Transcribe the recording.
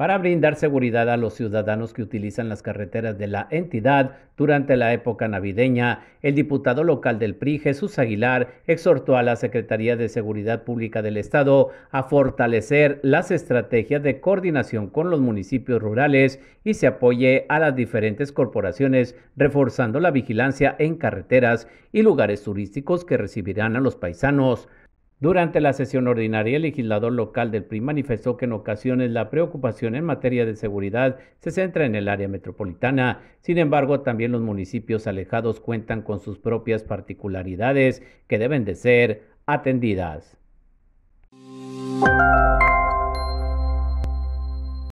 para brindar seguridad a los ciudadanos que utilizan las carreteras de la entidad durante la época navideña. El diputado local del PRI, Jesús Aguilar, exhortó a la Secretaría de Seguridad Pública del Estado a fortalecer las estrategias de coordinación con los municipios rurales y se apoye a las diferentes corporaciones reforzando la vigilancia en carreteras y lugares turísticos que recibirán a los paisanos. Durante la sesión ordinaria, el legislador local del PRI manifestó que en ocasiones la preocupación en materia de seguridad se centra en el área metropolitana. Sin embargo, también los municipios alejados cuentan con sus propias particularidades que deben de ser atendidas.